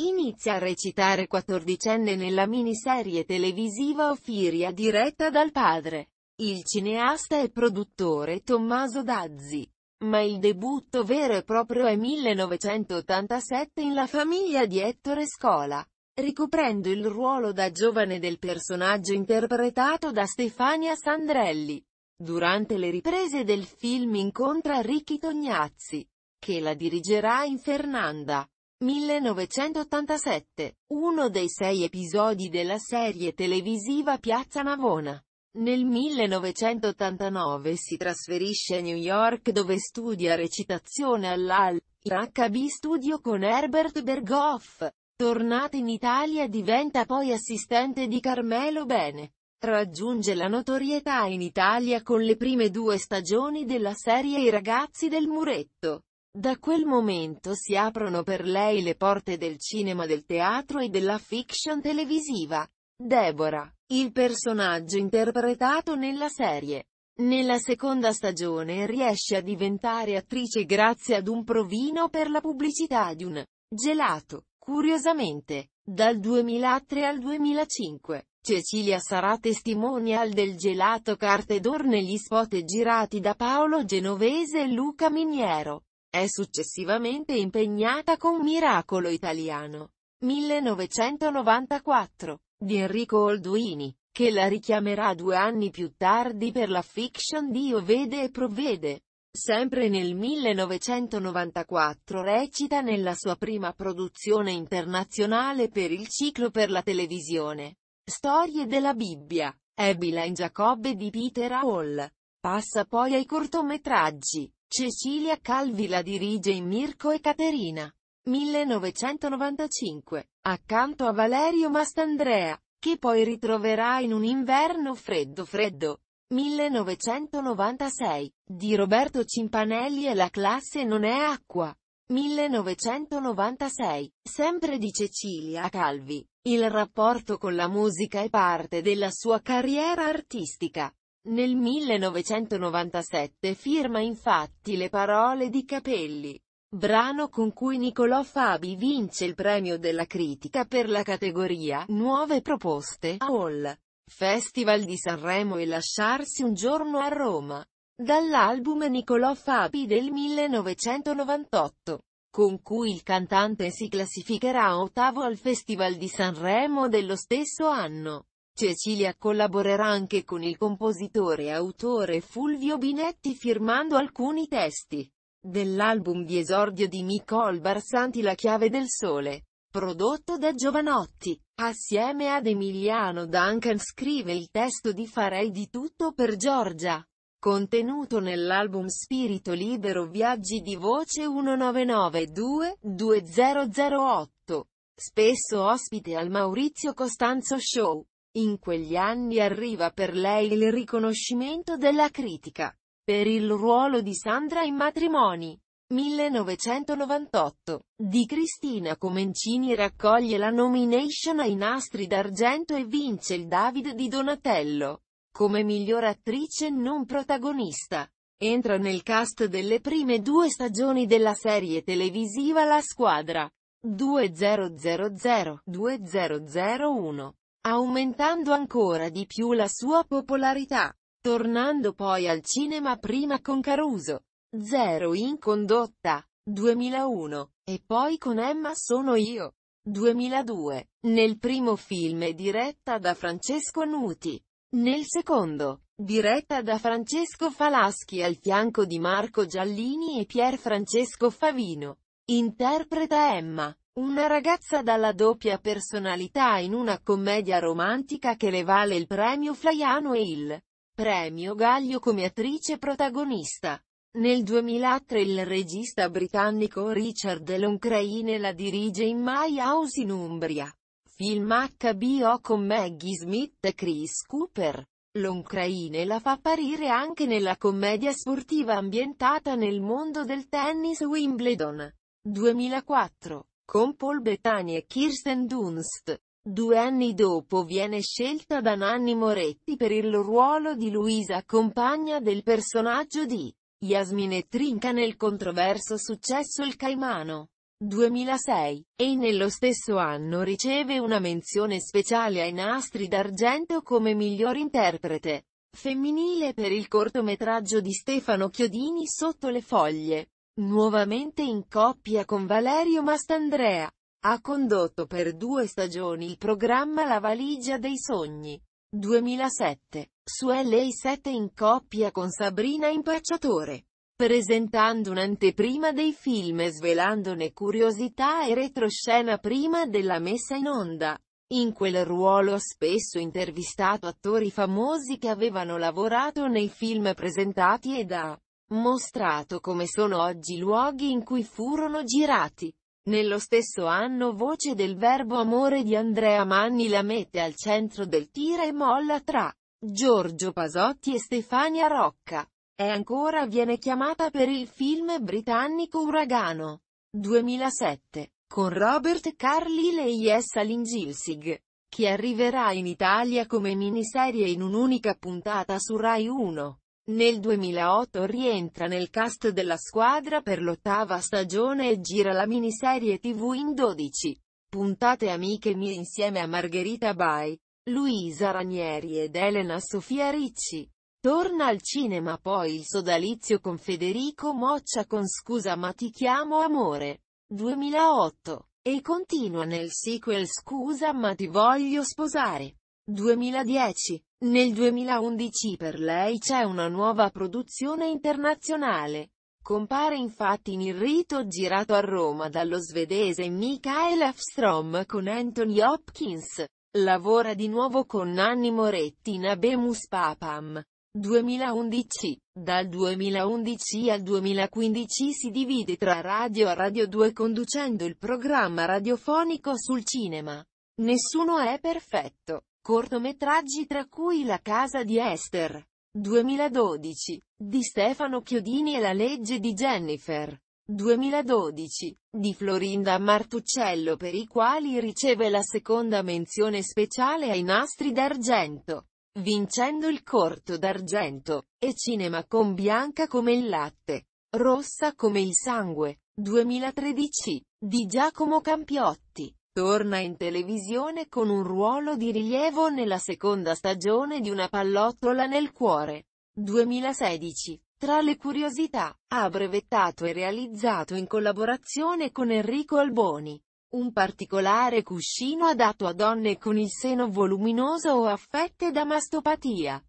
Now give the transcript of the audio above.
Inizia a recitare quattordicenne nella miniserie televisiva Ofiria diretta dal padre, il cineasta e produttore Tommaso Dazzi. Ma il debutto vero e proprio è 1987 in La famiglia di Ettore Scola, ricoprendo il ruolo da giovane del personaggio interpretato da Stefania Sandrelli. Durante le riprese del film incontra Ricky Tognazzi, che la dirigerà in Fernanda. 1987, uno dei sei episodi della serie televisiva Piazza Navona. Nel 1989 si trasferisce a New York dove studia recitazione all'AL, HB Studio con Herbert Berghoff. Tornato in Italia diventa poi assistente di Carmelo Bene. Raggiunge la notorietà in Italia con le prime due stagioni della serie I ragazzi del muretto. Da quel momento si aprono per lei le porte del cinema del teatro e della fiction televisiva. Deborah, il personaggio interpretato nella serie, nella seconda stagione riesce a diventare attrice grazie ad un provino per la pubblicità di un gelato. Curiosamente, dal 2003 al 2005, Cecilia sarà testimonial del gelato Carte d'Or negli spot girati da Paolo Genovese e Luca Miniero. È successivamente impegnata con Miracolo Italiano. 1994, di Enrico Olduini, che la richiamerà due anni più tardi per la fiction Dio vede e provvede. Sempre nel 1994 recita nella sua prima produzione internazionale per il ciclo per la televisione. Storie della Bibbia, Ebila in Giacobbe di Peter Hall. Passa poi ai cortometraggi. Cecilia Calvi la dirige in Mirko e Caterina. 1995, accanto a Valerio Mastandrea, che poi ritroverà in un inverno freddo freddo. 1996, di Roberto Cimpanelli e la classe non è acqua. 1996, sempre di Cecilia Calvi. Il rapporto con la musica è parte della sua carriera artistica. Nel 1997 firma infatti Le parole di Capelli, brano con cui Nicolò Fabi vince il premio della critica per la categoria Nuove proposte a All Festival di Sanremo e Lasciarsi un giorno a Roma. Dall'album Nicolò Fabi del 1998, con cui il cantante si classificherà ottavo al Festival di Sanremo dello stesso anno. Cecilia collaborerà anche con il compositore e autore Fulvio Binetti firmando alcuni testi dell'album di esordio di Nicole Barsanti La chiave del sole, prodotto da Giovanotti. Assieme ad Emiliano Duncan scrive il testo di Farei di tutto per Giorgia, contenuto nell'album Spirito Libero Viaggi di voce 1992 2008, spesso ospite al Maurizio Costanzo Show. In quegli anni arriva per lei il riconoscimento della critica. Per il ruolo di Sandra in matrimoni. 1998. Di Cristina Comencini raccoglie la nomination ai nastri d'argento e vince il David di Donatello. Come miglior attrice non protagonista. Entra nel cast delle prime due stagioni della serie televisiva La Squadra. 2000-2001 aumentando ancora di più la sua popolarità, tornando poi al cinema prima con Caruso, Zero in condotta, 2001, e poi con Emma sono io, 2002, nel primo film è diretta da Francesco Nuti, nel secondo, diretta da Francesco Falaschi al fianco di Marco Giallini e Pier Francesco Favino, interpreta Emma. Una ragazza dalla doppia personalità in una commedia romantica che le vale il premio Flaiano e il premio Gaglio come attrice protagonista. Nel 2003 il regista britannico Richard Loncraine la dirige in My House in Umbria. Film HBO con Maggie Smith e Chris Cooper. Loncraine la fa apparire anche nella commedia sportiva ambientata nel mondo del tennis Wimbledon. 2004 con Paul Bettany e Kirsten Dunst. Due anni dopo viene scelta da Nanni Moretti per il ruolo di Luisa compagna del personaggio di Yasmine Trinca nel controverso successo Il Caimano. 2006, e nello stesso anno riceve una menzione speciale ai nastri d'argento come miglior interprete femminile per il cortometraggio di Stefano Chiodini Sotto le foglie nuovamente in coppia con Valerio Mastandrea. Ha condotto per due stagioni il programma La valigia dei sogni. 2007, su LA7 in coppia con Sabrina Impacciatore, presentando un'anteprima dei film e svelandone curiosità e retroscena prima della messa in onda. In quel ruolo ha spesso intervistato attori famosi che avevano lavorato nei film presentati e da Mostrato come sono oggi i luoghi in cui furono girati. Nello stesso anno Voce del verbo amore di Andrea Manni la mette al centro del tira e molla tra Giorgio Pasotti e Stefania Rocca. E ancora viene chiamata per il film britannico Uragano 2007 con Robert Carlyle e Jessa Lingilsig, che arriverà in Italia come miniserie in un'unica puntata su Rai 1. Nel 2008 rientra nel cast della squadra per l'ottava stagione e gira la miniserie tv in 12 puntate Amiche mie insieme a Margherita Bai, Luisa Ranieri ed Elena Sofia Ricci. Torna al cinema poi il sodalizio con Federico Moccia con Scusa ma ti chiamo amore. 2008. E continua nel sequel Scusa ma ti voglio sposare. 2010. Nel 2011 per lei c'è una nuova produzione internazionale. Compare infatti in Il rito girato a Roma dallo svedese Michael Afstrom con Anthony Hopkins. Lavora di nuovo con Nanni Moretti in Abemus Papam. 2011. Dal 2011 al 2015 si divide tra Radio e Radio 2 conducendo il programma radiofonico sul cinema. Nessuno è perfetto. Cortometraggi tra cui La casa di Esther, 2012, di Stefano Chiodini e La legge di Jennifer, 2012, di Florinda Martuccello per i quali riceve la seconda menzione speciale ai nastri d'argento, vincendo il corto d'argento, e cinema con bianca come il latte, rossa come il sangue, 2013, di Giacomo Campiotti. Torna in televisione con un ruolo di rilievo nella seconda stagione di Una pallottola nel cuore. 2016. Tra le curiosità, ha brevettato e realizzato in collaborazione con Enrico Alboni. Un particolare cuscino adatto a donne con il seno voluminoso o affette da mastopatia.